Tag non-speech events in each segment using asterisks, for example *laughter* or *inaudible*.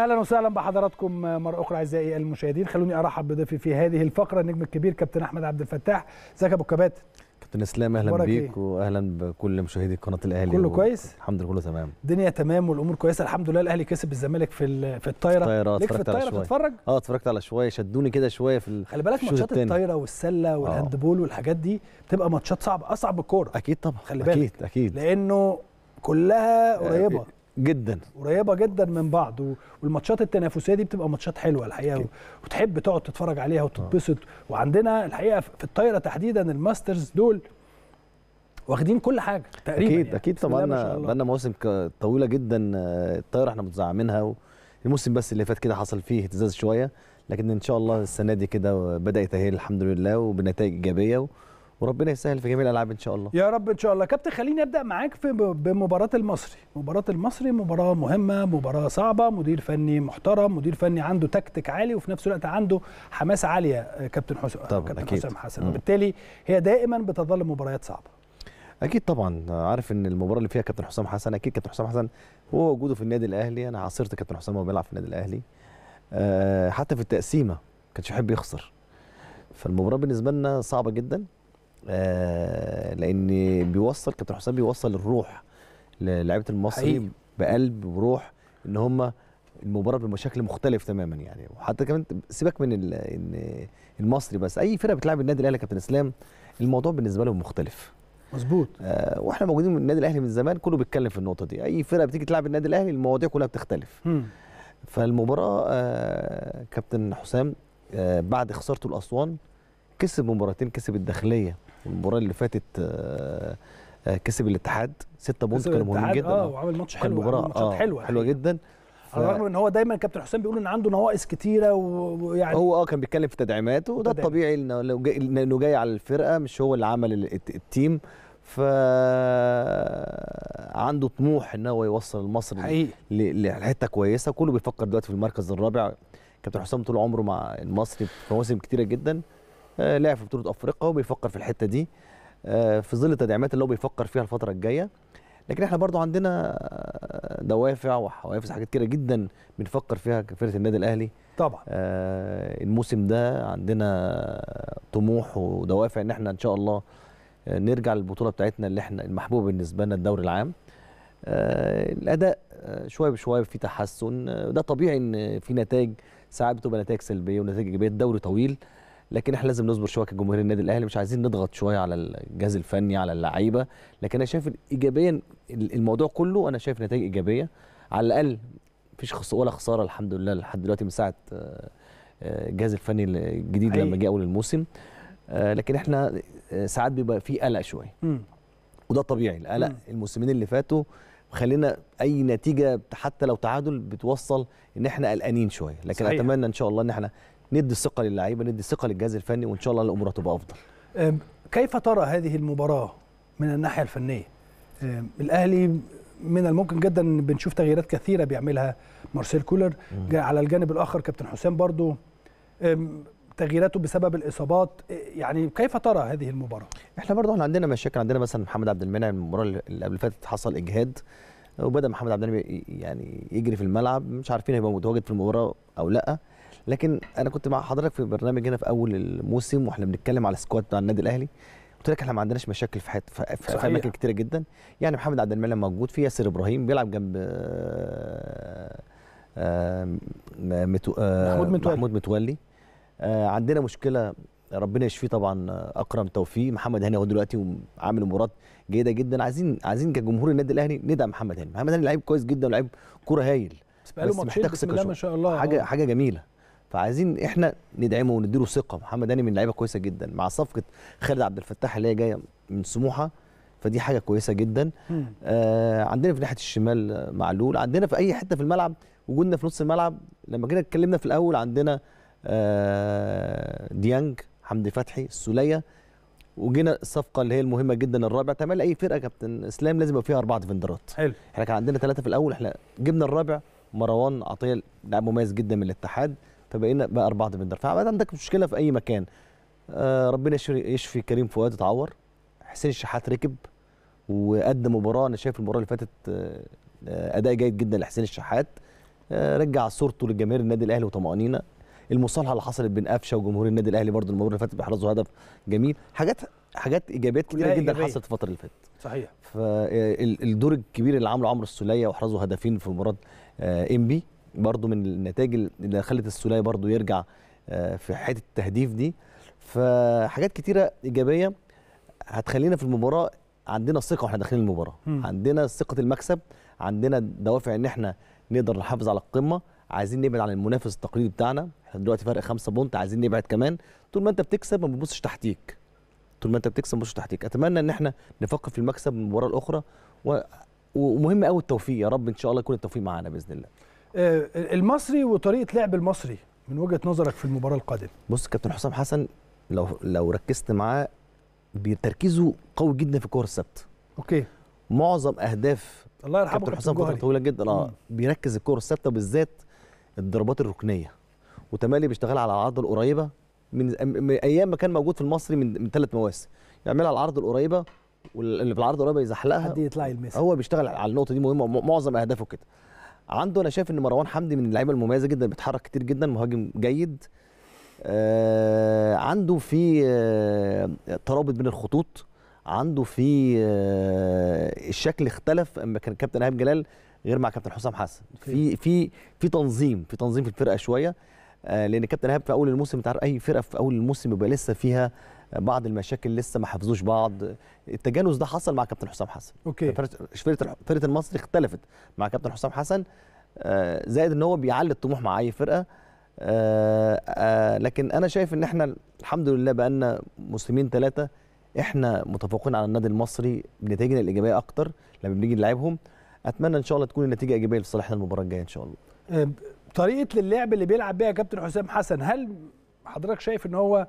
اهلا وسهلا بحضراتكم مره اخرى اعزائي المشاهدين خلوني ارحب بضيفي في هذه الفقره النجم الكبير كابتن احمد عبد الفتاح ازيك يا ابو كابتن اسلام اهلا بيك واهلا بكل مشاهدي قناه الاهلي كله و... كويس الحمد لله كله تمام الدنيا تمام والامور كويسه الحمد لله الاهلي كسب الزمالك في في الطايره الطايره اتفرجت في الطايره بتتفرج اه اتفرجت على شويه شدوني كده شويه في خلي بالك ماتشات الطايره والسله آه. والهاندبول والحاجات دي بتبقى ماتشات صعبه اصعب الكوره اكيد طبعا خلي بالك اكيد اكيد لانه كلها قريبه آه، جدا قريبه جدا من بعض والماتشات التنافسيه دي بتبقى ماتشات حلوه الحقيقه أكيد. وتحب تقعد تتفرج عليها وتتبسط آه. وعندنا الحقيقه في الطايره تحديدا الماسترز دول واخدين كل حاجه تقريبا اكيد يعني. اكيد طبعا بقالنا مواسم طويله جدا آه، الطايره احنا متزعمينها الموسم بس اللي فات كده حصل فيه اهتزاز شويه لكن ان شاء الله السنه دي كده بدات اهي الحمد لله وبنتائج ايجابيه وربنا يسهل في جميع الالعاب ان شاء الله يا رب ان شاء الله كابتن خليني ابدا معاك في بمباراه المصري مباراه المصري مباراه مهمه مباراه صعبه مدير فني محترم مدير فني عنده تكتيك عالي وفي نفس الوقت عنده حماس عاليه كابتن حسام كابتن أكيد. حسام حسن وبالتالي هي دائما بتظل مباريات صعبه اكيد طبعا عارف ان المباراه اللي فيها كابتن حسام حسن اكيد كابتن حسام حسن هو وجوده في النادي الاهلي انا عاصرت كابتن حسام وهو بيلعب في النادي الاهلي أه حتى في التقسيمه كانش يحب يخسر فالمباراه بالنسبه لنا صعبه جدا آه، لان بيوصل كابتن حسام بيوصل الروح للاعيبه المصري بقلب وروح ان هم المباراه بشكل مختلف تماما يعني وحتى كمان سيبك من المصري بس اي فرقه بتلعب النادي الاهلي كابتن اسلام الموضوع بالنسبه لهم مختلف مظبوط آه واحنا موجودين من النادي الاهلي من زمان كله بيتكلم في النقطه دي اي فرقه بتيجي تلعب النادي الاهلي المواضيع كلها بتختلف م. فالمباراه آه كابتن حسام آه بعد خسارته لاسوان كسب مباراتين كسب الداخليه المباراه اللي فاتت آه، آه، كسب الاتحاد ستة بونت كانوا مهمين جدا اه وعمل ماتش حلو مباراه آه حلوه حلوه جدا ف... على الرغم ان هو دايما كابتن حسام بيقول ان عنده نواقص كتيره ويعني هو اه كان بيتكلم في تدعيماته وده الطبيعي انه لو جاي جاي على الفرقه مش هو اللي عمل التيم ف آه، عنده طموح ان هو يوصل مصر لحته كويسه كله بيفكر دلوقتي في المركز الرابع كابتن حسام طول عمره مع المصري في مواسم كتيره جدا آه، لعب في بطوله افريقيا وبيفكر في الحته دي آه، في ظل التدعيمات اللي هو بيفكر فيها الفتره الجايه لكن احنا برضو عندنا آه، دوافع وحوافز حاجات كتيره جدا بنفكر فيها كفرقه النادي الاهلي طبعا الموسم ده عندنا طموح ودوافع ان احنا ان شاء الله نرجع للبطوله بتاعتنا اللي احنا المحبوبه بالنسبه لنا الدوري العام الاداء شويه بشويه في تحسن ده طبيعي ان في نتائج ساعات بتبقى نتائج سلبيه ونتائج ايجابيه الدوري طويل لكن احنا لازم نصبر شويه كجمهور النادي الاهلي مش عايزين نضغط شويه على الجهاز الفني على اللعيبه لكن انا شايف ايجابيا الموضوع كله انا شايف نتائج ايجابيه على الاقل مفيش خص ولا خساره الحمد لله لحد دلوقتي من ساعه آه، آه، الجهاز الفني الجديد لما أيوة. جه اول الموسم آه، لكن احنا ساعات بيبقى في قلق شويه وده طبيعي القلق الموسمين اللي فاتوا خلينا اي نتيجه حتى لو تعادل بتوصل ان احنا قلقانين شويه لكن صحيح. اتمنى ان شاء الله ان احنا ندي الثقه للعيبه ندي الثقه للجهاز الفني وان شاء الله الامور هتبقى افضل كيف ترى هذه المباراه من الناحيه الفنيه الاهلي من الممكن جدا ان بنشوف تغييرات كثيره بيعملها مارسيل كولر على الجانب الاخر كابتن حسام برضو تغييراته بسبب الاصابات يعني كيف ترى هذه المباراه احنا برضو احنا عندنا مشاكل عندنا مثلا محمد عبد المنعم المباراه اللي قبل فاتت حصل اجهاد وبدا محمد عبد المنعم يعني يجري في الملعب مش عارفين هيبقى متواجد في المباراه او لا لكن انا كنت مع حضرتك في برنامج هنا في اول الموسم واحنا بنتكلم على السكواد بتاع النادي الاهلي قلت لك احنا ما عندناش مشاكل في في, اماكن كتيره جدا يعني محمد عبد المنعم موجود في ياسر ابراهيم بيلعب جنب آه، آه، آه، محمود متولي, محمود متولي. عندنا مشكله ربنا يشفيه طبعا اكرم توفيق محمد هاني هو دلوقتي عامل مباراه جيده جدا عايزين عايزين كجمهور النادي الاهلي ندعم محمد هاني محمد هاني لعيب كويس جدا ولعيب كوره هايل بس, بقاله محتاج ما شاء الله حاجه حاجه جميله فعايزين احنا ندعمه ونديله ثقه محمد هاني من لعيبه كويسه جدا مع صفقه خالد عبد الفتاح اللي هي جايه من سموحه فدي حاجه كويسه جدا آه عندنا في ناحيه الشمال معلول عندنا في اي حته في الملعب وجودنا في نص الملعب لما جينا اتكلمنا في الاول عندنا آه ديانج حمدي فتحي السوليه وجينا الصفقه اللي هي المهمه جدا الرابع تعمل اي فرقه كابتن اسلام لازم يبقى فيها اربعه ديفندرات حلو احنا كان عندنا ثلاثه في الاول احنا جبنا الرابع مروان عطيه لاعب مميز جدا من الاتحاد فبقينا بقى اربعه ديفندر فبقى عندك مشكله في اي مكان آه ربنا يشفي كريم فؤاد اتعور حسين الشحات ركب وقدم مباراه انا شايف المباراه اللي فاتت آه،, آه اداء جيد جدا لحسين الشحات آه رجع صورته لجماهير النادي الاهلي وطمانينه المصالحه اللي حصلت بين قفشه وجمهور النادي الاهلي برضه المباراه اللي فاتت باحرازه هدف جميل حاجات حاجات ايجابيات كتيره جدا إيجابية. حصلت الفتره اللي فاتت صحيح فالدور آه، الكبير اللي عمله عمرو السوليه واحرزوا هدفين في مباراه انبي آه، برضو من النتائج اللي خلت السوليه برضو يرجع آه، في حته التهديف دي فحاجات كتيره ايجابيه هتخلينا في المباراه عندنا ثقه واحنا داخلين المباراه م. عندنا ثقه المكسب عندنا دوافع ان احنا نقدر نحافظ على القمه عايزين نبعد عن المنافس التقليدي بتاعنا احنا دلوقتي فرق خمسة بونت عايزين نبعد كمان طول ما انت بتكسب ما بتبصش تحتيك طول ما انت بتكسب ما بتبصش تحتيك اتمنى ان احنا نفكر في المكسب المباراه الاخرى و... ومهم قوي التوفيق يا رب ان شاء الله يكون التوفيق معانا باذن الله آه، المصري وطريقه لعب المصري من وجهه نظرك في المباراه القادمه بص كابتن حسام حسن لو لو ركزت معاه تركيزه قوي جدا في الكوره الثابته اوكي معظم اهداف الله يرحمه كابتن حسام فتره طويله جدا اه بيركز الكوره الثابته وبالذات الضربات الركنيه وتمالي بيشتغل على العرض القريبه من ايام ما كان موجود في المصري من من ثلاث مواسم يعملها على العرض القريبه واللي في العرض القريبه يزحلقها حد يطلع يلمسها هو بيشتغل على النقطه دي مهمه معظم اهدافه كده عنده انا شايف ان مروان حمدي من اللعيبه المميزه جدا بيتحرك كتير جدا مهاجم جيد آه عنده في آه ترابط بين الخطوط عنده في آه الشكل اختلف اما كان كابتن ايهاب جلال غير مع كابتن حسام حسن في في في تنظيم في تنظيم في الفرقه شويه آه لان كابتن ايهاب في اول الموسم انت عارف اي فرقه في اول الموسم بيبقى لسه فيها بعض المشاكل لسه ما حفظوش بعض التجانس ده حصل مع كابتن حسام حسن اوكي فرقه المصري اختلفت مع كابتن حسام حسن آه، زائد ان هو بيعلي الطموح مع اي فرقه آه، آه، لكن انا شايف ان احنا الحمد لله بقى لنا موسمين ثلاثه احنا متفوقين على النادي المصري بنتائجنا الايجابيه اكتر لما بنيجي نلعبهم اتمنى ان شاء الله تكون النتيجه ايجابيه لصالحنا المباراه الجايه ان شاء الله طريقه اللعب اللي بيلعب بيها كابتن حسام حسن هل حضرتك شايف ان هو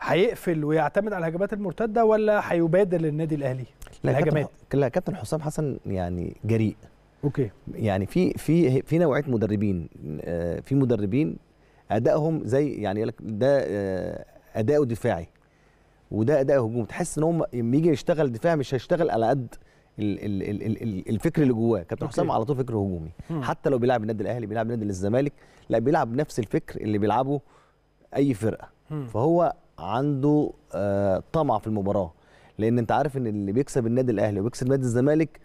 هيقفل ويعتمد على الهجمات المرتده ولا هيبادر للنادي الاهلي الهجمات لا كابتن حسام حسن يعني جريء اوكي يعني في في في نوعيه مدربين آه، في مدربين ادائهم زي يعني يقول لك ده آه، اداؤه دفاعي وده اداء هجوم تحس ان هم لما يجي يشتغل دفاع مش هيشتغل على قد الفكر اللي جواه كابتن حسام على طول فكر هجومي مم. حتى لو بيلعب النادي الاهلي بيلعب نادي الزمالك لا بيلعب نفس الفكر اللي بيلعبه اي فرقه مم. فهو عنده آه، طمع في المباراه لان انت عارف ان اللي بيكسب النادي الاهلي وبيكسب نادي الزمالك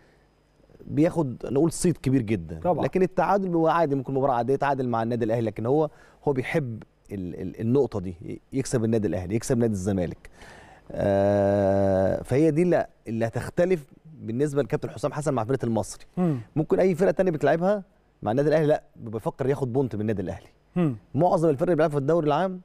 بياخد نقول صيت كبير جدا طبعا. لكن التعادل هو عادي ممكن مباراه عاديه يتعادل مع النادي الاهلي لكن هو هو بيحب النقطه دي يكسب النادي الاهلي يكسب نادي الزمالك آه فهي دي اللي, هتختلف بالنسبه لكابتن حسام حسن مع فرقه المصري م. ممكن اي فرقه ثانيه بتلعبها مع النادي الاهلي لا بيفكر ياخد بونت من النادي الاهلي معظم الفرق اللي بيلعبها في الدوري العام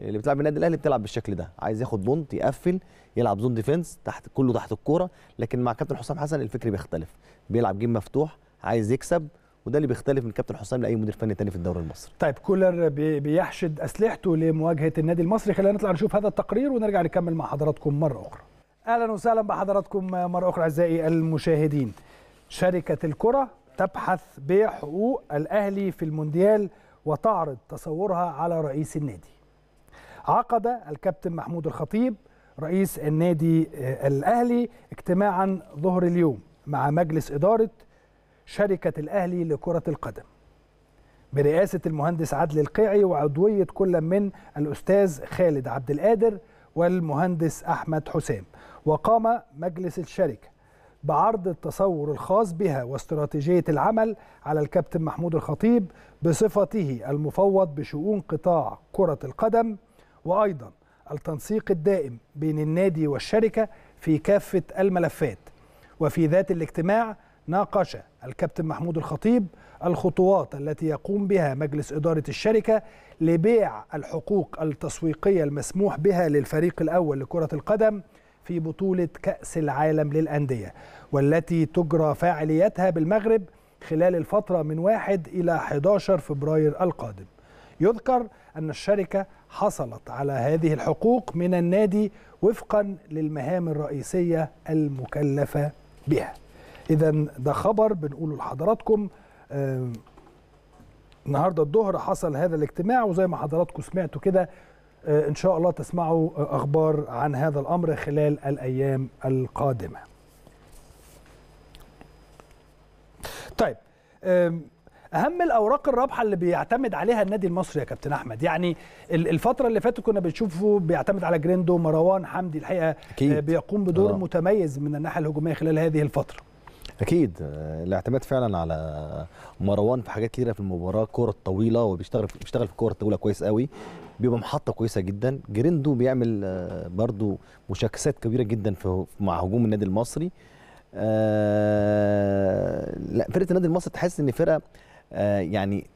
اللي بتلعب النادي الاهلي بتلعب بالشكل ده عايز ياخد بونت يقفل يلعب زون ديفنس تحت كله تحت الكوره لكن مع كابتن حسام حسن الفكر بيختلف بيلعب جيم مفتوح عايز يكسب وده اللي بيختلف من كابتن حسام لاي مدير فني تاني في الدوري المصري. طيب كولر بيحشد اسلحته لمواجهه النادي المصري خلينا نطلع نشوف هذا التقرير ونرجع نكمل مع حضراتكم مره اخرى. اهلا وسهلا بحضراتكم مره اخرى اعزائي المشاهدين. شركه الكره تبحث بحقوق الاهلي في المونديال وتعرض تصورها على رئيس النادي. عقد الكابتن محمود الخطيب رئيس النادي آه، الأهلي اجتماعا ظهر اليوم مع مجلس إدارة شركة الأهلي لكرة القدم برئاسة المهندس عدلي القيعي وعضوية كل من الأستاذ خالد عبد القادر والمهندس أحمد حسام وقام مجلس الشركة بعرض التصور الخاص بها واستراتيجية العمل على الكابتن محمود الخطيب بصفته المفوض بشؤون قطاع كرة القدم وأيضا التنسيق الدائم بين النادي والشركة في كافة الملفات وفي ذات الاجتماع ناقش الكابتن محمود الخطيب الخطوات التي يقوم بها مجلس إدارة الشركة لبيع الحقوق التسويقية المسموح بها للفريق الأول لكرة القدم في بطولة كأس العالم للأندية والتي تجرى فاعليتها بالمغرب خلال الفترة من 1 إلى 11 فبراير القادم يذكر أن الشركة حصلت على هذه الحقوق من النادي وفقا للمهام الرئيسية المكلفة بها إذا ده خبر بنقوله لحضراتكم آه، النهارده الظهر حصل هذا الاجتماع وزي ما حضراتكم سمعتوا كده آه، ان شاء الله تسمعوا اخبار عن هذا الامر خلال الايام القادمه. طيب اهم الاوراق الرابحه اللي بيعتمد عليها النادي المصري يا كابتن احمد يعني الفتره اللي فاتت كنا بنشوفه بيعتمد على جريندو مروان حمدي الحقيقه آه، أكيد. بيقوم بدور آه. متميز من الناحيه الهجوميه خلال هذه الفتره اكيد آه، الاعتماد فعلا على مروان في حاجات كتيره في المباراه كرة الطويله وبيشتغل بيشتغل في الكره الطويله كويس قوي بيبقى محطه كويسه جدا جريندو بيعمل آه، برضو مشاكسات كبيره جدا في مع هجوم النادي المصري آه لا فرقه النادي المصري تحس ان فرقه آه، يعني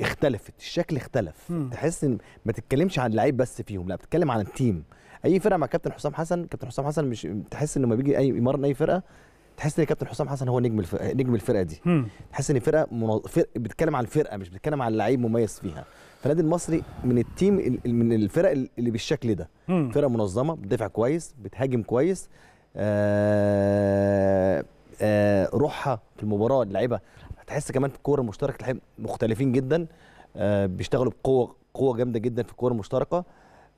اختلفت الشكل اختلف م. تحس ان ما تتكلمش عن لعيب بس فيهم لا بتتكلم عن التيم اي فرقه مع كابتن حسام حسن كابتن حسام حسن مش تحس انه لما بيجي اي يمرن اي فرقه تحس ان كابتن حسام حسن هو نجم الفرقة نجم الفرقه دي مم. تحس ان فرقه منظ... فرق بتتكلم عن الفرقه مش بتتكلم عن لعيب مميز فيها فالنادي المصري من التيم من الفرق اللي بالشكل ده مم. فرقه منظمه بتدافع كويس بتهاجم كويس آه آه روحها في المباراه اللعيبه هتحس كمان في الكوره المشتركه مختلفين جدا آه، بيشتغلوا بقوه قوه جامده جدا في الكوره المشتركه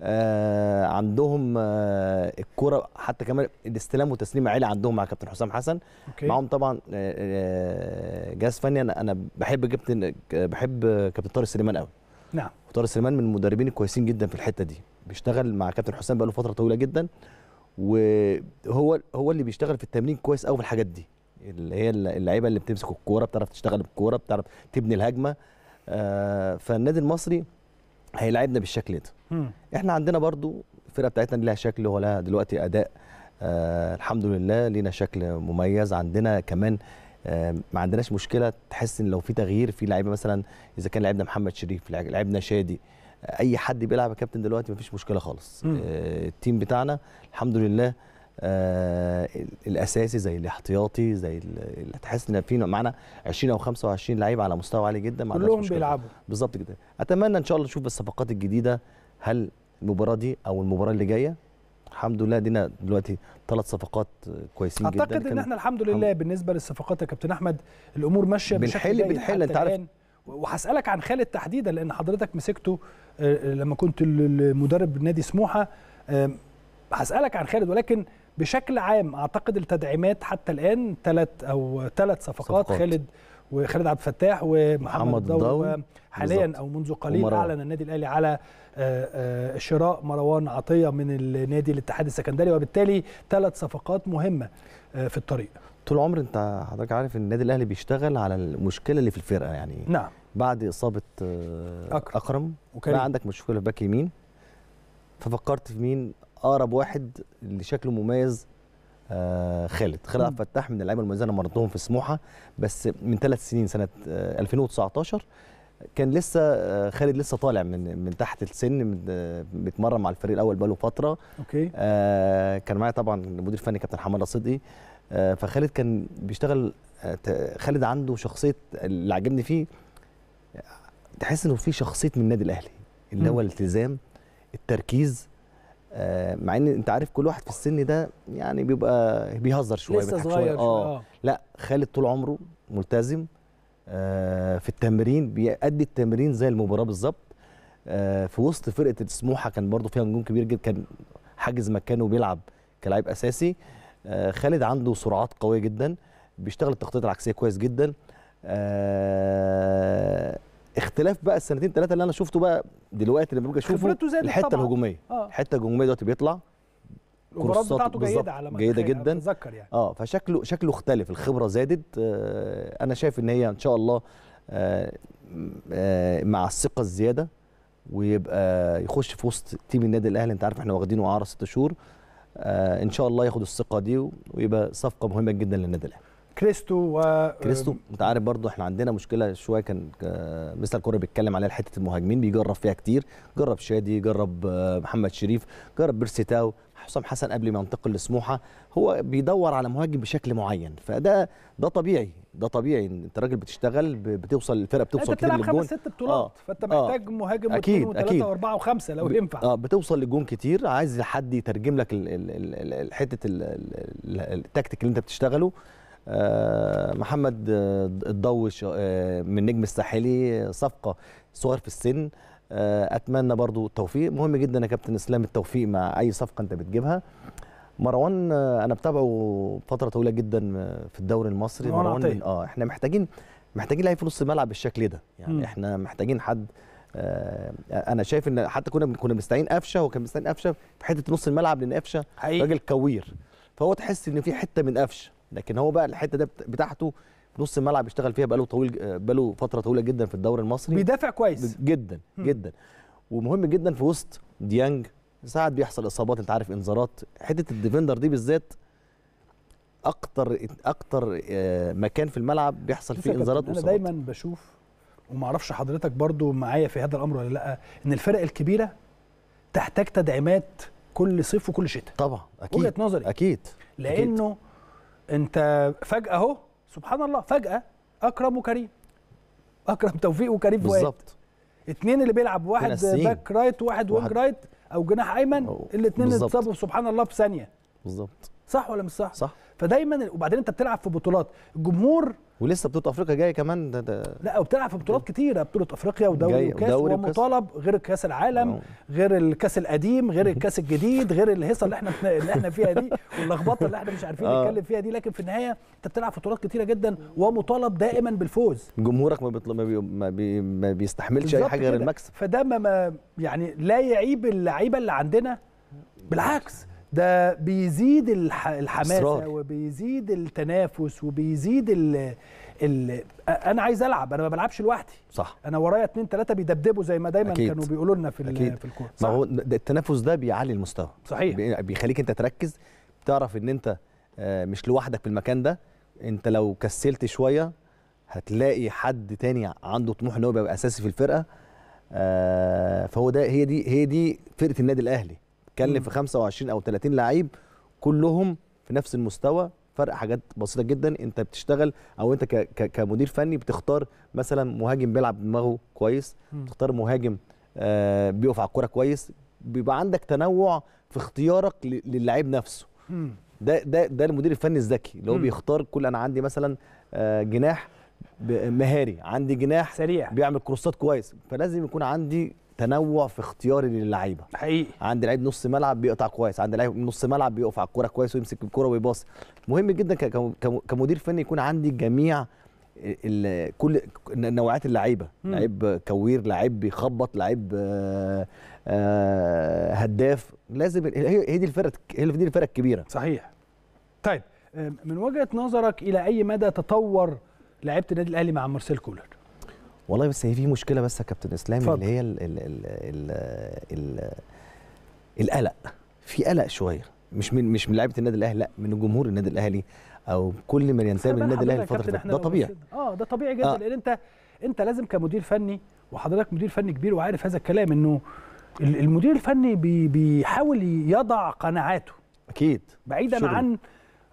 آه عندهم آه الكرة حتى كمان الاستلام وتسليم عالي عندهم مع كابتن حسام حسن أوكي. معهم طبعا آه،, آه جهاز فني انا انا بحب كابتن بحب كابتن طارق سليمان قوي نعم طارق سليمان من المدربين الكويسين جدا في الحته دي بيشتغل مع كابتن حسام بقاله فتره طويله جدا وهو هو اللي بيشتغل في التمرين كويس قوي في الحاجات دي اللي هي اللعيبه اللي بتمسك الكوره بتعرف تشتغل بالكوره بتعرف تبني الهجمه آه، فالنادي المصري هيلاعبنا بالشكل ده احنا عندنا برضو الفرقه بتاعتنا لها شكل ولا دلوقتي اداء آه، الحمد لله لينا شكل مميز عندنا كمان آه، ما عندناش مشكله تحس ان لو في تغيير في لعيبه مثلا اذا كان لعبنا محمد شريف لعبنا شادي اي حد بيلعب يا كابتن دلوقتي ما فيش مشكله خالص التيم بتاعنا الحمد لله آه الاساسي زي الاحتياطي زي تحس ان في معانا 20 او 25 لعيب على مستوى عالي جدا كلهم بيلعبوا بالظبط كده اتمنى ان شاء الله نشوف الصفقات الجديده هل المباراه دي او المباراه اللي جايه الحمد لله دينا دلوقتي ثلاث صفقات كويسين أعتقد جدا اعتقد ان احنا الحمد لله بالنسبه للصفقات يا كابتن احمد الامور ماشيه بشكل بنحل بنحل انت عارف وهسالك عن خالد تحديدا لان حضرتك مسكته آه، لما كنت المدرب نادي سموحه هسألك عن خالد ولكن بشكل عام أعتقد التدعيمات حتى الآن ثلاث أو ثلاث صفقات, صفقات. خالد وخالد عبد الفتاح ومحمد ضو حاليا بالزبط. او منذ قليل ومروان. اعلن النادي الاهلي على آه، آه، شراء مروان عطيه من النادي الاتحاد السكندري وبالتالي ثلاث صفقات مهمه آه، في الطريق طول عمر انت حضرتك عارف ان النادي الاهلي بيشتغل على المشكله اللي في الفرقه يعني نعم بعد اصابه اكرم, أكرم. وكان عندك مشكله في باك يمين ففكرت في مين اقرب واحد اللي شكله مميز آه خالد خالد عبد الفتاح من اللعيبه المميزه انا مرتهم في سموحه بس من ثلاث سنين سنه آه 2019 كان لسه آه خالد لسه طالع من من تحت السن بيتمرن آه، مع الفريق الاول بقاله فتره اوكي آه كان معايا طبعا المدير الفني كابتن حماده صدقي آه فخالد كان بيشتغل آه، خالد عنده شخصيه اللي عجبني فيه تحس انه في شخصيه من النادي الاهلي اللي هو الالتزام التركيز آه، مع ان انت عارف كل واحد في السن ده يعني بيبقى بيهزر شويه لسه صغير آه. اه لا خالد طول عمره ملتزم آه، في التمرين بيأدي التمرين زي المباراه بالظبط في وسط فرقه السموحه كان برده فيها نجوم كبير جدا كان حاجز مكانه وبيلعب كلاعب اساسي خالد عنده سرعات قويه جدا بيشتغل التغطيه العكسيه كويس جدا اختلاف بقى السنتين ثلاثه اللي انا شفته بقى دلوقتي لما ببقى اشوفه الحته طبعا. الهجوميه آه. الحته الهجوميه دلوقتي بيطلع الكورسات بتاعته جيده على ما جيده جدا اتذكر يعني اه فشكله شكله اختلف الخبره زادت آه انا شايف ان هي ان شاء الله آه آه مع الثقه الزياده ويبقى يخش في وسط تيم النادي الاهلي انت عارف احنا واخدينه اعاره ست شهور آه ان شاء الله ياخد الثقه دي ويبقى صفقه مهمه جدا للنادي الاهلي كريستو و كريستو انت عارف برضه احنا عندنا مشكله شويه كان مستر كوري بيتكلم عليها حته المهاجمين بيجرب فيها كتير جرب شادي جرب آه، محمد شريف جرب بيرسيتاو حسام حسن قبل ما ينتقل لسموحه هو بيدور على مهاجم بشكل معين فده ده طبيعي ده طبيعي انت راجل بتشتغل بتوصل الفرقه بتوصل كتير للجون انت بتلعب خمس ست آه، بطولات آه فانت محتاج آه مهاجم اكيد اكيد واربعه وخمسه لو ينفع اه بتوصل للجون كتير عايز حد يترجم لك حته التكتيك اللي انت بتشتغله آه، محمد آه، الضو آه، من نجم الساحلي صفقه صغير في السن اتمنى برضو التوفيق مهم جدا يا كابتن اسلام التوفيق مع اي صفقه انت بتجيبها مروان انا بتابعه فتره طويله جدا في الدوري المصري مروان من اه احنا محتاجين محتاجين لعيب في نص الملعب بالشكل ده يعني احنا محتاجين حد آه انا شايف ان حتى كنا كنا مستعين قفشه وكان مستعين قفشه في حته نص الملعب لان قفشه راجل كوير فهو تحس ان في حته من قفشه لكن هو بقى الحته ده بتاعته نص الملعب بيشتغل فيها بقاله طويل بقاله فتره طويله جدا في الدوري المصري بيدافع كويس جدا جدا ومهم جدا في وسط ديانج ساعات بيحصل اصابات انت عارف انذارات حته الديفندر دي بالذات اكتر اكتر آه، مكان في الملعب بيحصل فيه انذارات انا دايما بشوف وما اعرفش حضرتك برضو معايا في هذا الامر ولا لا ان الفرق الكبيره تحتاج تدعيمات كل صيف وكل شتاء طبعا اكيد وجهه نظري اكيد لانه أكيد. انت فجاه اهو سبحان الله فجاه اكرم وكريم اكرم *laughs* توفيق وكريم فؤاد بالظبط اثنين اللي بيلعب واحد باك رايت وواحد وينج رايت او جناح ايمن الاثنين اتصابوا سبحان الله في ثانيه بالظبط صح ولا مش صح؟ صح فدايما وبعدين انت بتلعب في بطولات الجمهور ولسه بطوله افريقيا جايه كمان ده ده لا وبتلعب في بطولات كتيره بطوله افريقيا ودوري وكاس ومطالب غير كاس العالم أوه. غير الكاس القديم غير *laughs* الكاس الجديد غير الهيصه اللي احنا اللي احنا فيها دي واللخبطه اللي احنا مش عارفين *laughs* اه. نتكلم فيها دي لكن في النهايه انت بتلعب في بطولات كتيره جدا ومطالب دائما بالفوز جمهورك ما بيطلب ما, بي ما, بي ما بيستحملش اي حاجه غير المكسب فده ما يعني لا يعيب اللعيبه اللي عندنا بالعكس ده بيزيد الحماسه وبيزيد التنافس وبيزيد ال انا عايز العب انا ما بلعبش لوحدي صح انا ورايا اتنين تلاته بيدبدبوا زي ما دايما أكيد. كانوا بيقولوا لنا في أكيد. في الكوره ما هو التنافس ده بيعلي المستوى صحيح بيخليك انت تركز بتعرف ان انت آه، مش لوحدك في المكان ده انت لو كسلت شويه هتلاقي حد تاني عنده طموح ان هو يبقى اساسي في الفرقه آه، فهو ده هي دي هي دي فرقه النادي الاهلي بتتكلم في 25 او 30 لعيب كلهم في نفس المستوى فرق حاجات بسيطه جدا انت بتشتغل او انت كمدير فني بتختار مثلا مهاجم بيلعب دماغه كويس بتختار مهاجم آه، بيقف على الكوره كويس بيبقى عندك تنوع في اختيارك للاعيب نفسه ده ده ده المدير الفني الذكي اللي هو بيختار كل انا عندي مثلا آه، جناح مهاري عندي جناح سريع بيعمل كروسات كويس فلازم يكون عندي تنوع في اختياري للعيبه حقيقي عندي لعيب نص ملعب بيقطع كويس عندي لعيب نص ملعب بيقف على الكوره كويس ويمسك الكوره ويباصي مهم جدا كمدير فني يكون عندي جميع كل نوعيات اللعيبه لعيب كوير لعيب بيخبط لعيب آه، آه، هداف لازم هي دي الفرق هي دي الفرق الكبيره صحيح طيب آه، من وجهه نظرك الى اي مدى تطور لعيبه النادي الاهلي مع مارسيل كولر والله بس هي في مشكله بس يا كابتن اسلام اللي هي ال ال ال ال القلق في قلق شويه مش من مش من لعيبه النادي الاهلي لا من جمهور النادي الاهلي او كل من ينتمي للنادي الاهلي الفتره ده طبيعي اه ده طبيعي جدا آه. لان انت انت لازم كمدير فني وحضرتك مدير فني كبير وعارف هذا الكلام انه المدير الفني بي بيحاول يضع قناعاته اكيد بعيدا شغل. عن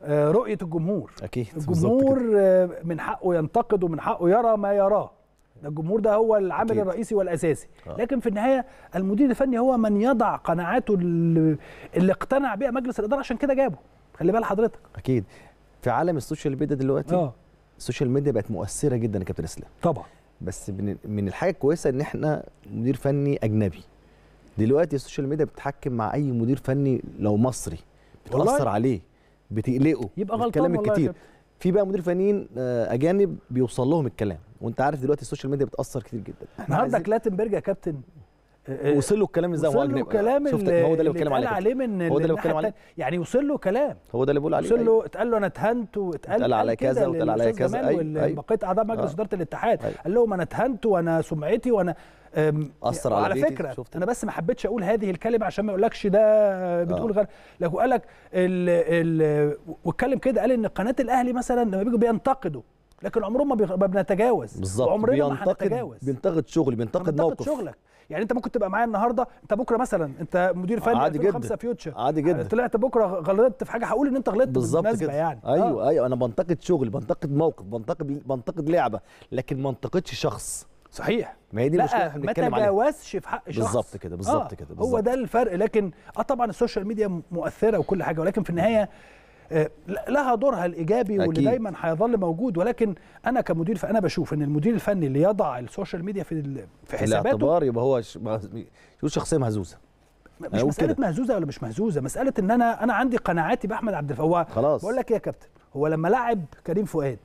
آه، رؤيه الجمهور اكيد الجمهور آه، من حقه ينتقد ومن حقه يرى ما يراه ده الجمهور ده هو العامل أكيد. الرئيسي والاساسي آه. لكن في النهايه المدير الفني هو من يضع قناعاته اللي, اللي اقتنع بها مجلس الاداره عشان كده جابه خلي بال حضرتك اكيد في عالم السوشيال ميديا دلوقتي آه. السوشيال ميديا بقت مؤثره جدا يا كابتن اسلام طبعا بس من الحاجه الكويسه ان احنا مدير فني اجنبي دلوقتي السوشيال ميديا بتتحكم مع اي مدير فني لو مصري بتاثر والله. عليه بتقلقه يبقى غلطان الكلام الكتير في بقى مدير فنيين آه، اجانب بيوصل لهم الكلام وانت عارف دلوقتي السوشيال ميديا بتاثر كتير جدا النهارده كلاتنبرج يا كابتن آه، وصل له الكلام ازاي وصل له الكلام هو ده اللي بيتكلم عليه عليه من هو ده اللي بيتكلم عليه يعني وصل له كلام هو ده اللي بيقول عليه وصل له أيوه. اتقال له انا اتهنت واتقال اتقال على كذا واتقال على كذا ايوه, أيوه. بقيه اعضاء آه. مجلس اداره الاتحاد أيوه. قال لهم انا اتهنت وانا سمعتي وانا اثر على على فكره شفت انا بس ما حبيتش اقول هذه الكلمه عشان ما اقولكش ده بتقول آه. غير لكن قال لك واتكلم كده قال ان قناه الاهلي مثلا لما بيجوا بينتقدوا لكن عمرهم ما, بنتجاوز بالظبط عمرنا ما هنتجاوز بينتقد شغل بينتقد موقف بينتقد شغلك يعني انت ممكن تبقى معايا النهارده انت بكره مثلا انت مدير فني عادي جدا فيوتشر عادي جدا آه، طلعت بكره غلطت في حاجه هقول ان انت غلطت بالظبط كده يعني ايوه آه. ايوه انا بنتقد شغل بنتقد موقف بنتقد بنتقد لعبه لكن ما انتقدش شخص صحيح ما هي دي المشكله احنا بنتكلم ما تجاوزش في حق شخص بالظبط كده بالظبط آه كده بالزبط. هو ده الفرق لكن اه طبعا السوشيال ميديا مؤثره وكل حاجه ولكن في النهايه آه، لها دورها الايجابي واللي دايما هيظل موجود ولكن انا كمدير فانا بشوف ان المدير الفني اللي يضع السوشيال ميديا في في حساباته الاعتبار يبقى هو شخصيه مهزوزه مش مساله كده. مهزوزه ولا مش مهزوزه مساله ان انا انا عندي قناعاتي باحمد عبد الفواه خلاص بقول لك ايه يا كابتن هو لما لعب كريم فؤاد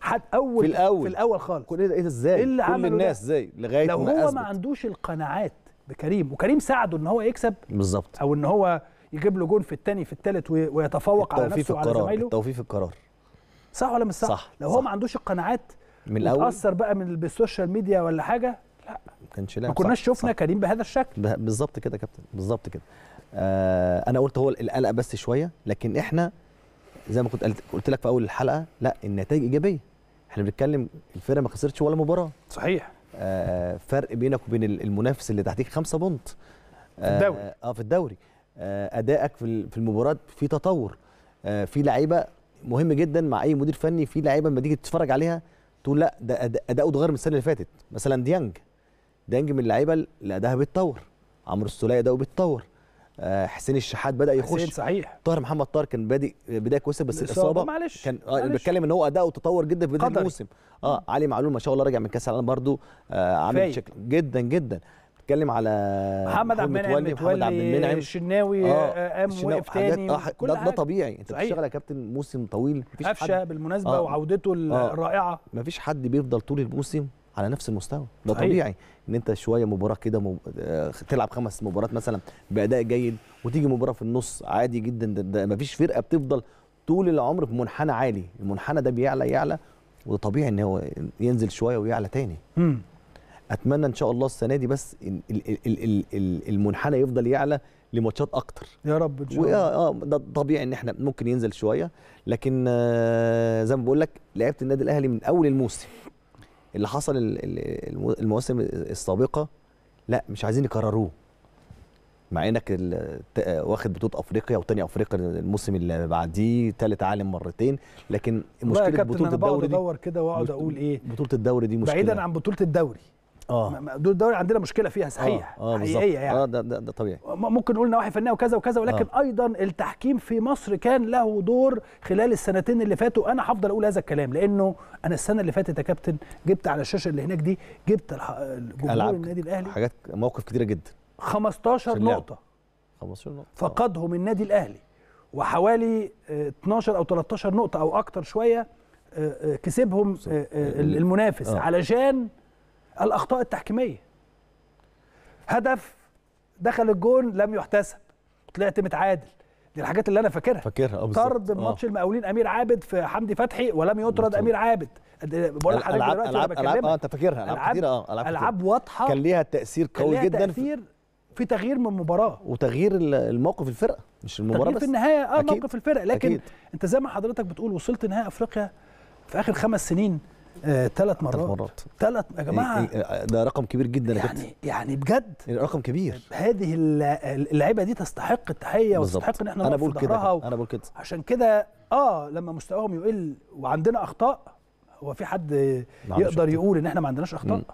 حد اول في الاول في الاول خالص كل ايه ازاي إيه اللي كل الناس ازاي لغايه لو ما هو أزبط. ما عندوش القناعات بكريم وكريم ساعده ان هو يكسب بالظبط او ان هو يجيب له جون في الثاني في الثالث ويتفوق على نفسه على زمايله التوفيق في القرار صح ولا مش صح؟ صح لو هو ما عندوش القناعات من الاول اتاثر بقى من بالسوشيال ميديا ولا حاجه لا ما كانش ما كناش شفنا كريم بهذا الشكل بالظبط كده يا كابتن بالظبط كده آه انا قلت هو القلق بس شويه لكن احنا زي ما كنت قلت لك في اول الحلقه لا النتائج ايجابيه احنا بنتكلم الفرقه ما خسرتش ولا مباراه صحيح آه فرق بينك وبين المنافس اللي تحتيك خمسة بونت آه،, آه في الدوري اه في الدوري آه، ادائك في المباراه في تطور آه، في لعيبه مهم جدا مع اي مدير فني في لعيبه لما تيجي تتفرج عليها تقول لا ده اداؤه اتغير من السنه اللي فاتت مثلا ديانج ديانج من اللعيبه اللي اداها بيتطور عمرو السوليه اداؤه بيتطور آه، حسين الشحات بدا يخش حسين صحيح طاهر محمد طاهر كان بادئ بدايه كويسه بس الاصابه معلش كان معلش. بتكلم ان هو اداؤه تطور جدا في بدايه الموسم اه علي معلول ما شاء الله راجع من كاس العالم برده آه عامل شكل جدا جدا اتكلم على محمد عبد المنعم محمد عبد المنعم الشناوي آه قام آه، آه، وقف تاني آه كل ده, ده طبيعي انت بتشتغل يا كابتن موسم طويل مفيش قفشه بالمناسبه آه وعودته آه مفيش حد بيفضل طول الموسم على نفس المستوى ده صحيح. طبيعي ان انت شويه مباراه كده مب... آه، تلعب خمس مباريات مثلا باداء جيد وتيجي مباراه في النص عادي جدا ده, ده مفيش فرقه بتفضل طول العمر في منحنى عالي المنحنى ده بيعلى يعلى وطبيعي ان هو ينزل شويه ويعلى تاني امم اتمنى ان شاء الله السنه دي بس المنحنى يفضل يعلى لماتشات اكتر يا رب ان شاء الله اه ده طبيعي ان احنا ممكن ينزل شويه لكن آه، زي ما بقول لك لعيبه النادي الاهلي من اول الموسم اللي حصل المواسم السابقه لا مش عايزين يكرروه مع انك واخد بطوله افريقيا وتاني افريقيا الموسم اللي بعديه ثالث عالم مرتين لكن مشكله بطوله الدوري دي ادور كده واقعد اقول ايه بطوله الدوري دي مشكله بعيدا عن بطوله الدوري اه دول الدوري عندنا مشكله فيها آه. صحيح آه. آه حقيقيه يعني اه ده, ده, ده طبيعي ممكن نقول نواحي فنيه وكذا وكذا ولكن آه. ايضا التحكيم في مصر كان له دور خلال السنتين اللي فاتوا انا هفضل اقول هذا الكلام لانه انا السنه اللي فاتت يا كابتن جبت على الشاشه اللي هناك دي جبت جمهور النادي الاهلي حاجات مواقف كتيره جدا 15 نقطه 15 نقطه آه. فقدهم النادي الاهلي وحوالي 12 آه، او 13 نقطه او اكتر شويه كسبهم المنافس علشان الاخطاء التحكيميه هدف دخل الجون لم يحتسب طلعت متعادل دي الحاجات اللي انا فاكرها فاكرها اه طرد ماتش آه. المقاولين امير عابد في حمدي فتحي ولم يطرد امير عابد بقول لحضرتك دلوقتي العاب العاب اه انت فاكرها العاب كتيره اه العاب, ألعاب واضحه كان ليها تاثير قوي كان ليها جدا تأثير في تغيير من المباراه وتغيير الموقف الفرقه مش المباراه بس في النهايه اه أكيد. موقف الفرقه لكن أكيد. انت زي ما حضرتك بتقول وصلت نهائي افريقيا في اخر خمس سنين آه، ثلاث مرات ثلاث مرات ثلاث يا جماعه إيه، إيه، آه، ده رقم كبير جدا يعني جد. يعني بجد يعني رقم كبير هذه اللعيبه دي تستحق التحيه وتستحق ان احنا انا بقول كده و... انا بقول كده عشان كده اه لما مستواهم يقل وعندنا اخطاء هو في حد نعم يقدر يقول ان احنا ما عندناش اخطاء مم.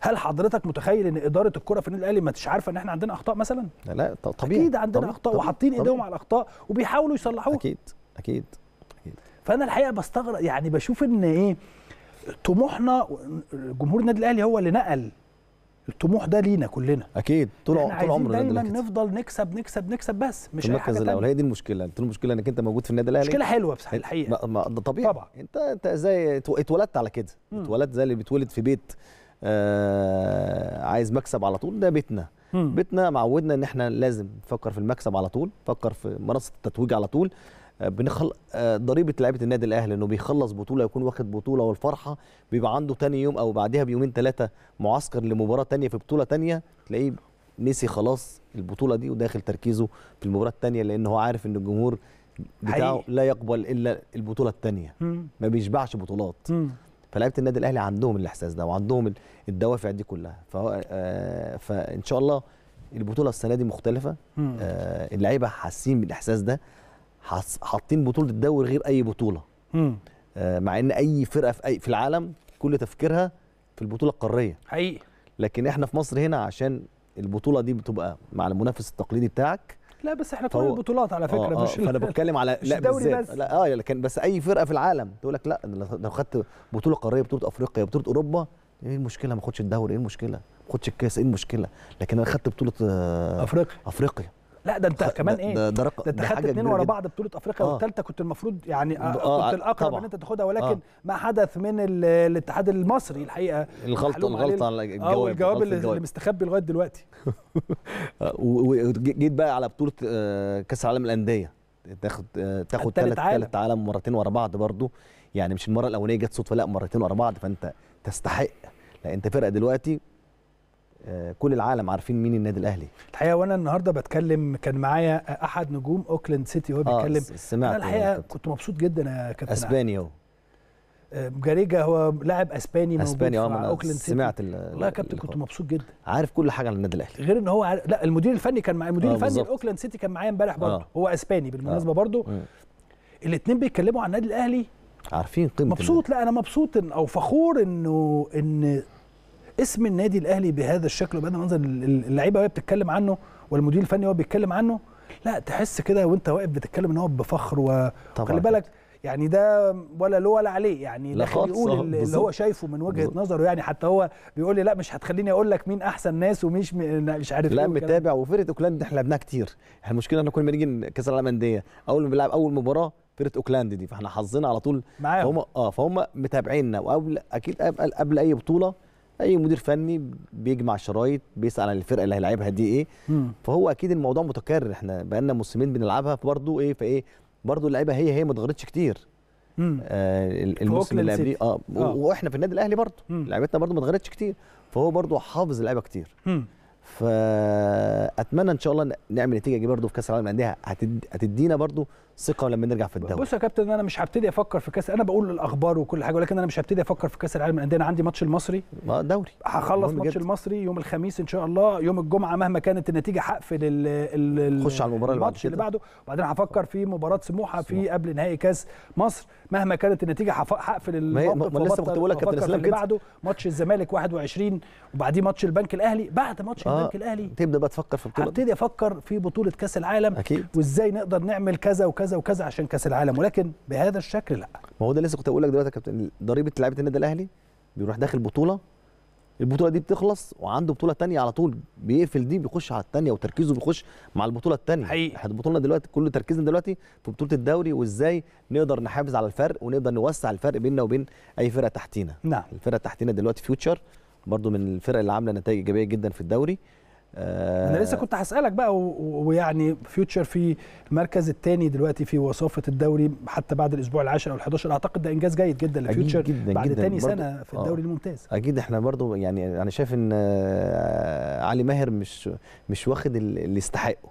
هل حضرتك متخيل ان اداره الكره في النادي الاهلي ما تش عارفه ان احنا عندنا اخطاء مثلا لا طبيعي اكيد عندنا طبيعي اخطاء وحاطين ايديهم على الاخطاء وبيحاولوا يصلحوها اكيد اكيد فانا الحقيقه بستغرب يعني بشوف ان ايه طموحنا جمهور النادي الاهلي هو اللي نقل الطموح ده لينا كلنا اكيد طول طول عمر النادي الاهلي دايما نفضل نكسب نكسب نكسب بس مش اي حاجه الاول هي دي المشكله انت المشكله انك انت موجود في النادي الاهلي مشكله حلوه بس الحقيقه ما, ده طبيعي طبعا انت انت زي اتولدت على كده اتولدت زي اللي بيتولد في بيت آه عايز مكسب على طول ده بيتنا مم. بيتنا معودنا ان احنا لازم نفكر في المكسب على طول نفكر في منصه التتويج على طول آه، بنخل آه، ضريبه لعيبه النادي الاهلي انه بيخلص بطوله يكون واخد بطوله والفرحه بيبقى عنده تاني يوم او بعدها بيومين ثلاثه معسكر لمباراه تانية في بطوله تانية تلاقيه نسي خلاص البطوله دي وداخل تركيزه في المباراه التانية لان هو عارف ان الجمهور بتاعه حقيقي. لا يقبل الا البطوله الثانيه ما بيشبعش بطولات فلعيبه النادي الاهلي عندهم الاحساس ده وعندهم الدوافع دي كلها فهو آه فان شاء الله البطوله السنه دي مختلفه آه اللعيبه حاسين بالاحساس ده حاطين بطوله الدوري غير اي بطوله مم. آه، مع ان اي فرقه في أي في العالم كل تفكيرها في البطوله القاريه حقيقي لكن احنا في مصر هنا عشان البطوله دي بتبقى مع المنافس التقليدي بتاعك لا بس احنا كل البطولات على فكره آه, آه، مش فانا بتكلم على *laughs* لا بس. لا اه لكن بس اي فرقه في العالم تقول لك لا لو خدت بطوله قاريه بطوله افريقيا بطوله اوروبا ايه المشكله ما اخدش الدوري ايه المشكله ما اخدش الكاس ايه المشكله لكن انا خدت بطوله آه، افريقيا افريقيا لا ده انت كمان ايه ده, رق... ده انت خدت اثنين ورا بعض بطوله افريقيا آه. والثالثه كنت المفروض يعني آه كنت آه، الاقرب ان انت تاخدها ولكن آه. ما حدث من الاتحاد المصري الحقيقه الغلطه الغلطه الجواب اه الجواب اللي مستخبي لغايه دلوقتي *laughs* آه، وجيت بقى على بطوله آه، كاس العالم للانديه تاخد تاخد ثالث ثالث عالم مرتين ورا بعض برضو يعني مش المره الاولانيه جت صدفه لا مرتين ورا بعض فانت تستحق لا انت فرقه دلوقتي آه، كل العالم عارفين مين النادي الاهلي الحقيقه وانا النهارده بتكلم كان معايا احد نجوم اوكلاند سيتي وهو آه سمعت انا الحقيقه كنت مبسوط جدا يا كابتن اسباني اهو آه، جاريجا هو لاعب اسباني اسباني اه من اوكلاند سيتي سمعت والله يا كابتن كنت مبسوط جدا عارف كل حاجه عن النادي الاهلي غير ان هو عارف لا المدير الفني كان معايا المدير آه الفني اوكلاند سيتي كان معايا امبارح برضه آه. هو اسباني بالمناسبه آه. برضه الاثنين بيتكلموا عن النادي الاهلي عارفين قيمه مبسوط لا انا مبسوط او فخور انه ان اسم النادي الاهلي بهذا الشكل وبهذا المنظر اللعيبه وهي بتتكلم عنه والمدير الفني وهو بيتكلم عنه لا تحس كده وانت واقف بتتكلم ان هو بفخر وخلي بالك يعني ده ولا له ولا عليه يعني ده بيقول آه، اللي هو شايفه من وجهه بزرق. نظره يعني حتى هو بيقول لي لا مش هتخليني اقول لك مين احسن ناس ومش مش عارف لا إيه متابع وفرقه اوكلاند احنا لعبناها كتير المشكله احنا كنا بنيجي كاس العالم انديه اول ما بنلعب اول مباراه فرقه اوكلاند دي فاحنا حظنا على طول معاهم فهم اه فهم متابعيننا وقبل اكيد قبل اي بطوله اي مدير فني بيجمع شرايط بيسال عن الفرقه اللي هيلاعبها دي ايه مم. فهو اكيد الموضوع متكرر احنا بقالنا موسمين بنلعبها فبرضه ايه فايه برضه اللعيبه هي هي ما اتغيرتش كتير آه الموسم اللي قبليه آه،, اه واحنا في النادي الاهلي برضه لعيبتنا برضه ما اتغيرتش كتير فهو برضه حافظ اللعيبه كتير مم. فاتمنى ان شاء الله نعمل نتيجه كبيره برضه في كاس العالم للانديه هتدينا برضه ثقه لما نرجع في الدوري بص يا كابتن انا مش هبتدي افكر في كاس انا بقول الاخبار وكل حاجه ولكن انا مش هبتدي افكر في كاس العالم للانديه انا عندي ماتش المصري دوري هخلص ماتش المصري يوم الخميس ان شاء الله يوم الجمعه مهما كانت النتيجه هقفل خش على المباراه اللي بعد اللي بعده وبعدين هفكر في مباراه سموحه في قبل نهائي كاس مصر مهما كانت النتيجه هقفل الموقف ما لسه كنت بقول لك كابتن اسلام كده بعده ماتش الزمالك 21 وبعديه ماتش البنك الاهلي بعد ماتش آه البنك الاهلي تبدا بقى تفكر في بطوله هبتدي افكر في بطوله كاس العالم اكيد وازاي نقدر نعمل كذا وكذا وكذا وكذا عشان كاس العالم ولكن بهذا الشكل لا ما هو ده لسه كنت بقول لك دلوقتي يا كابتن ضريبه لعيبه النادي الاهلي بيروح داخل بطوله البطوله دي بتخلص وعنده بطوله تانية على طول بيقفل دي بيخش على التانية وتركيزه بيخش مع البطوله التانية حقيقي احنا بطولنا دلوقتي كل تركيزنا دلوقتي في بطوله الدوري وازاي نقدر نحافظ على الفرق ونقدر نوسع الفرق بيننا وبين اي فرقه تحتينا نعم الفرقه تحتينا دلوقتي فيوتشر برضو من الفرق اللي عامله نتائج ايجابيه جدا في الدوري آه انا لسه كنت هسالك بقى ويعني فيوتشر في المركز الثاني دلوقتي في وصافه الدوري حتى بعد الاسبوع العاشر او ال11 اعتقد ده انجاز جيد جدا لفيوتشر جداً بعد جداً تاني سنه في الدوري آه الممتاز اكيد احنا برضو يعني انا شايف ان آه، علي ماهر مش مش واخد اللي يستحقه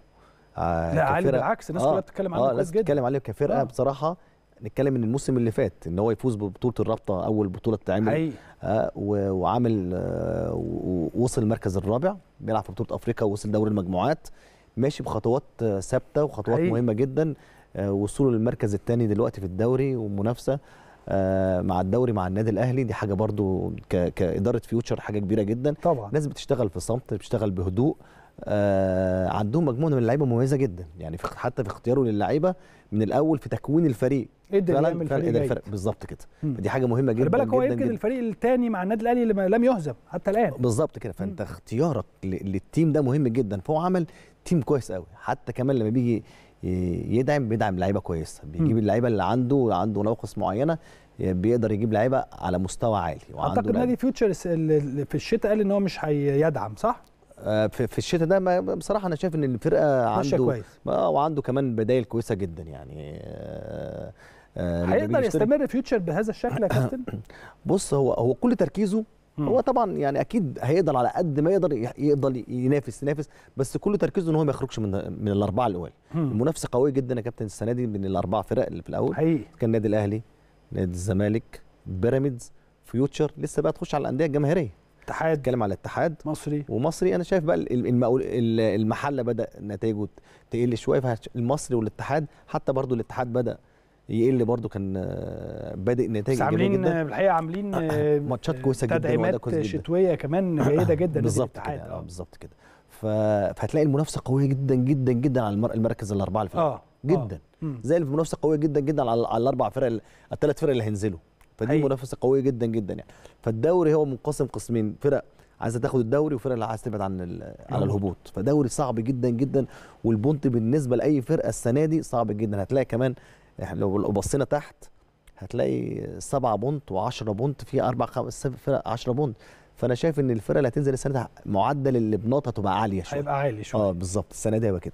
آه لا علي بالعكس الناس آه كلها بتتكلم عليه آه كويس جدا بتتكلم عليه كفرقه آه بصراحه نتكلم ان الموسم اللي فات ان هو يفوز ببطوله الرابطه اول بطوله تعمل آه وعامل آه ووصل المركز الرابع بيلعب في بطوله افريقيا ووصل دوري المجموعات ماشي بخطوات آه، ثابته وخطوات حقيقي. مهمه جدا آه وصوله للمركز الثاني دلوقتي في الدوري والمنافسه آه مع الدوري مع النادي الاهلي دي حاجه برده كاداره فيوتشر حاجه كبيره جدا طبعا ناس بتشتغل في صمت بتشتغل بهدوء آه عندهم مجموعه من اللعيبه مميزه جدا يعني في حتى في اختياره للعيبه من الاول في تكوين الفريق قدر إيه يعمل فرق إيه الفرق بالظبط كده دي حاجه مهمه جدا بالك هو يمكن الفريق الثاني مع النادي الاهلي اللي لم يهزم حتى الان بالظبط كده فانت مم. اختيارك للتيم ده مهم جدا فهو عمل تيم كويس قوي حتى كمان لما بيجي يدعم بيدعم لعيبه كويسه بيجيب اللعيبه اللي عنده عنده نواقص معينه آه، بيقدر يجيب لعيبه على مستوى عالي اعتقد نادي فيوتشر في الشتاء قال ان هو مش هيدعم صح آه، في الشتاء ده بصراحه انا شايف ان الفرقه عنده كويس. آه، وعنده كمان بدايل كويسه جدا يعني آه، هيقدر يستمر فيوتشر بهذا الشكل يا كابتن *coughs* بص هو هو كل تركيزه هو طبعا يعني اكيد هيقدر على قد ما يقدر يقدر ينافس ينافس بس كل تركيزه ان هو ما يخرجش من من الاربعه الاوائل المنافسه قويه جدا يا كابتن السنه دي بين الاربع فرق اللي في الاول حقيقي. كان النادي الاهلي نادي الزمالك بيراميدز فيوتشر لسه بقى تخش على الانديه الجماهيريه اتحاد اتكلم على الاتحاد مصري ومصري انا شايف بقى المحله بدا نتائجه تقل شويه فالمصري والاتحاد حتى برضو الاتحاد بدا يقل برضو كان بادئ نتائج عاملين جدا. عاملين آه، آه، آه، ماتشات كويسه جدا تدعيمات شتويه كمان *coughs* جيده جدا بالظبط كده بالظبط كده فهتلاقي المنافسه قويه جدا جدا جدا على المركز الاربعه اللي فات آه. جدا زي المنافسه قويه جدا جدا على, على الاربع فرق الثلاث فرق اللي هينزلوا فدي أيه. منافسه قويه جدا جدا يعني فالدوري هو منقسم قسمين فرق عايزه تاخد الدوري وفرق اللي عايزه تبعد عن على أيوة. الهبوط فدوري صعب جدا جدا والبونت بالنسبه لاي فرقه السنه دي صعب جدا هتلاقي كمان لو بصينا تحت هتلاقي سبعة بونت و10 بونت في اربع خمس فرق 10 بونت فانا شايف ان الفرقه اللي هتنزل السنه دي معدل اللي هتبقى عاليه شويه هيبقى عالي شويه اه بالظبط السنه دي هيبقى كده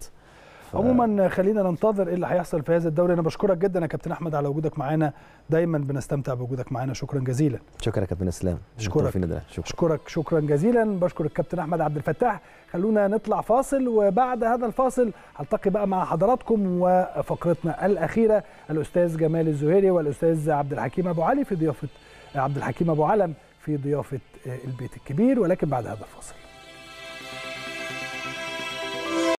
ف... عموما خلينا ننتظر ايه اللي هيحصل في هذا الدوري انا بشكرك جدا يا كابتن احمد على وجودك معانا دايما بنستمتع بوجودك معانا شكرا جزيلا شكرا يا كابتن اسلام شكرا شكرا شكرك شكرا جزيلا بشكر الكابتن احمد عبد الفتاح خلونا نطلع فاصل وبعد هذا الفاصل هلتقي بقى مع حضراتكم وفقرتنا الاخيره الاستاذ جمال الزهيري والاستاذ عبد الحكيم ابو علي في ضيافه عبد الحكيم ابو علم في ضيافه آه، البيت الكبير ولكن بعد هذا الفاصل